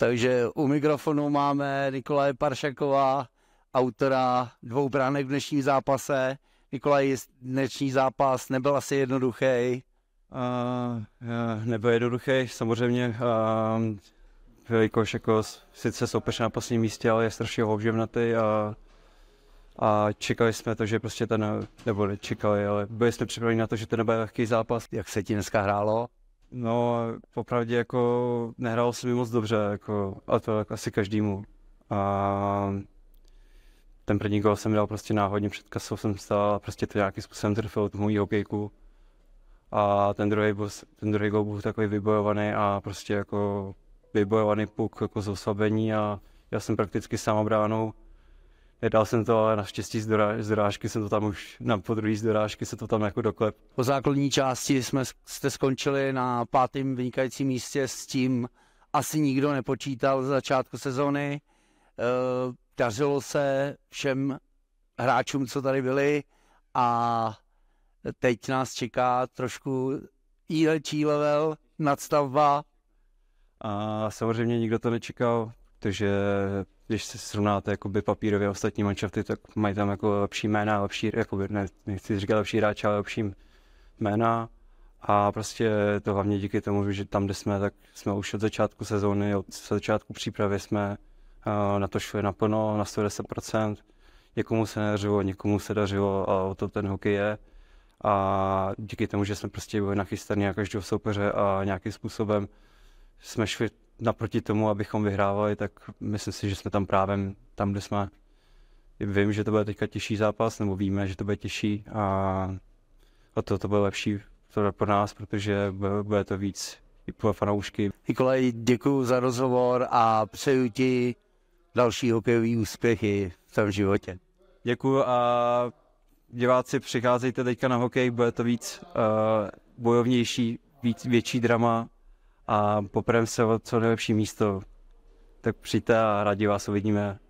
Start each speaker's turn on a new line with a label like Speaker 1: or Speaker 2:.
Speaker 1: Takže u mikrofonu máme Nikolaje Paršakova, autora dvou bránek v dnešním zápase. Nikolaj, dnešní zápas nebyl asi jednoduchý. Uh,
Speaker 2: e, nebyl jednoduchý, samozřejmě. Uh, jako sice soupeř na posledním místě, ale je strašně obživnatý a, a čekali jsme to, že prostě ten, nebo nečekali, ale byli jsme připraveni na to, že to nebude lehký zápas. Jak se ti dneska hrálo? No, popravdě jako nehrál jsem moc dobře, jako, a to jako asi každému. A ten první gol jsem dal prostě náhodně, před kasou jsem stál a prostě to nějakým způsobem trfil tu mojí hokejku. A ten druhý, bus, ten druhý gol byl takový vybojovaný a prostě jako vybojovaný puk jako z oslabení a já jsem prakticky sám bránou Nedal jsem to, ale naštěstí z, dorá, z dorážky jsem to tam už, na podruhý z dorážky se to tam jako doklep. Po základní části
Speaker 1: jsme, jste skončili na pátém vynikajícím místě s tím, asi nikdo nepočítal z začátku sezóny. Uh, eh, dařilo se všem hráčům, co tady byli a teď nás čeká trošku jílečí level, nadstavba.
Speaker 2: A samozřejmě nikdo to nečekal, protože když se srovnáte jakoby papírově ostatní manšafty, tak mají tam jako lepší jména, lepší, jakoby, ne, nechci říkat lepší hráče, ale lepší jména. A prostě to hlavně díky tomu, že tam, kde jsme, tak jsme už od začátku sezóny, od začátku přípravy jsme eh, na to šli naplno, na 110%. Někomu se nedařilo, někomu se dařilo a o to ten hokej je. A díky tomu, že jsme prostě byli nachystaní na každého soupeře a nějakým způsobem jsme šli naproti tomu, abychom vyhrávali, tak myslím si, že jsme tam právě tam, kde jsme. Vím, že to bude teďka těžší zápas, nebo víme, že to bude těžší a, a to, to bude lepší pro nás, protože bude, bude to víc i pro fanoušky. Nikolaj, děkuji za rozhovor
Speaker 1: a přeju ti další hokejový úspěchy v tom životě.
Speaker 2: Děkuji a diváci, přicházejte teďka na hokej, bude to víc uh, bojovnější, víc větší drama, a poprvé se o co nejlepší místo. Tak přijďte a rádi vás uvidíme